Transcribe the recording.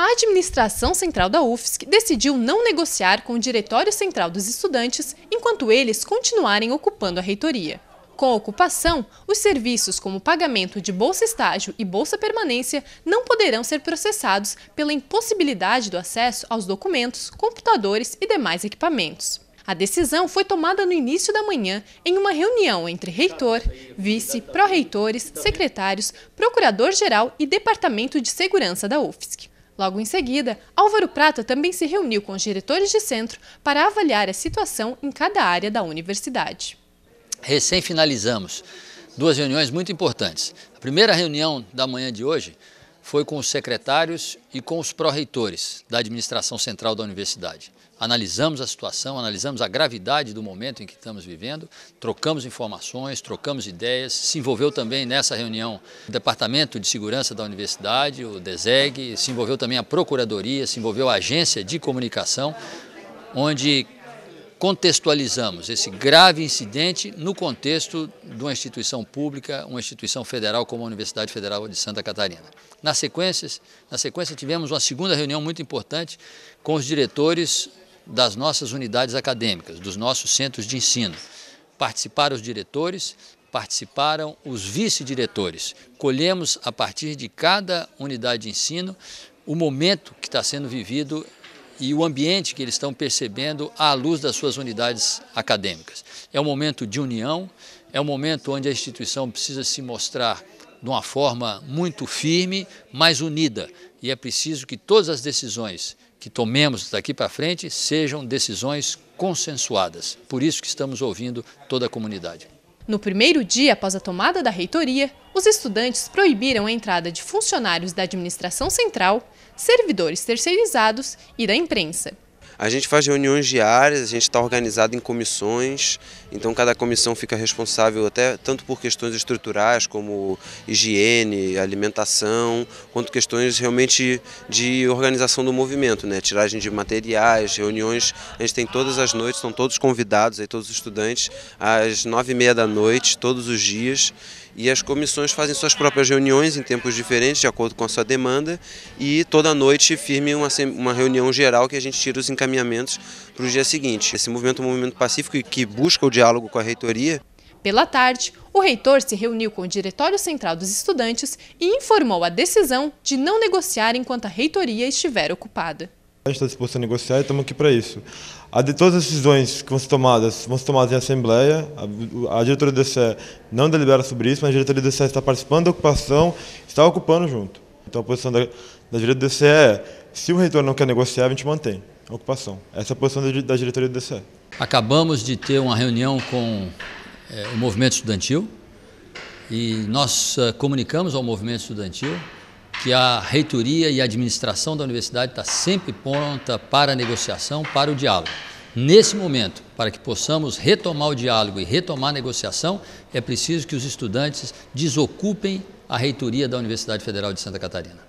A administração central da UFSC decidiu não negociar com o Diretório Central dos Estudantes enquanto eles continuarem ocupando a reitoria. Com a ocupação, os serviços como pagamento de bolsa estágio e bolsa permanência não poderão ser processados pela impossibilidade do acesso aos documentos, computadores e demais equipamentos. A decisão foi tomada no início da manhã em uma reunião entre reitor, vice, pró-reitores, secretários, procurador-geral e Departamento de Segurança da UFSC. Logo em seguida, Álvaro Prata também se reuniu com os diretores de centro para avaliar a situação em cada área da universidade. Recém finalizamos duas reuniões muito importantes. A primeira reunião da manhã de hoje foi com os secretários e com os pró-reitores da administração central da universidade analisamos a situação, analisamos a gravidade do momento em que estamos vivendo, trocamos informações, trocamos ideias, se envolveu também nessa reunião o Departamento de Segurança da Universidade, o DESEG, se envolveu também a Procuradoria, se envolveu a Agência de Comunicação, onde contextualizamos esse grave incidente no contexto de uma instituição pública, uma instituição federal como a Universidade Federal de Santa Catarina. Na sequência, na sequência tivemos uma segunda reunião muito importante com os diretores das nossas unidades acadêmicas, dos nossos centros de ensino. Participaram os diretores, participaram os vice-diretores. Colhemos a partir de cada unidade de ensino o momento que está sendo vivido e o ambiente que eles estão percebendo à luz das suas unidades acadêmicas. É um momento de união, é um momento onde a instituição precisa se mostrar de uma forma muito firme, mais unida. E é preciso que todas as decisões que tomemos daqui para frente sejam decisões consensuadas. Por isso que estamos ouvindo toda a comunidade. No primeiro dia após a tomada da reitoria, os estudantes proibiram a entrada de funcionários da administração central, servidores terceirizados e da imprensa. A gente faz reuniões diárias, a gente está organizado em comissões, então cada comissão fica responsável até tanto por questões estruturais como higiene, alimentação, quanto questões realmente de organização do movimento, né? tiragem de materiais, reuniões. A gente tem todas as noites, são todos convidados, aí, todos os estudantes, às nove e meia da noite, todos os dias e as comissões fazem suas próprias reuniões em tempos diferentes, de acordo com a sua demanda, e toda noite firme uma, uma reunião geral que a gente tira os encaminhamentos encaminhamentos para o dia seguinte. Esse movimento é um movimento pacífico e que busca o diálogo com a reitoria. Pela tarde, o reitor se reuniu com o Diretório Central dos Estudantes e informou a decisão de não negociar enquanto a reitoria estiver ocupada. A gente está disposto a negociar e estamos aqui para isso. A de todas as decisões que vão ser tomadas, vão ser tomadas em assembleia. A, a diretoria do DCE não delibera sobre isso, mas a diretoria do DCE está participando da ocupação, está ocupando junto. Então a posição da, da diretoria do DCE é, se o reitor não quer negociar, a gente mantém ocupação. Essa é a posição da diretoria do DCE. Acabamos de ter uma reunião com é, o movimento estudantil e nós eh, comunicamos ao movimento estudantil que a reitoria e a administração da universidade está sempre pronta para a negociação, para o diálogo. Nesse momento, para que possamos retomar o diálogo e retomar a negociação, é preciso que os estudantes desocupem a reitoria da Universidade Federal de Santa Catarina.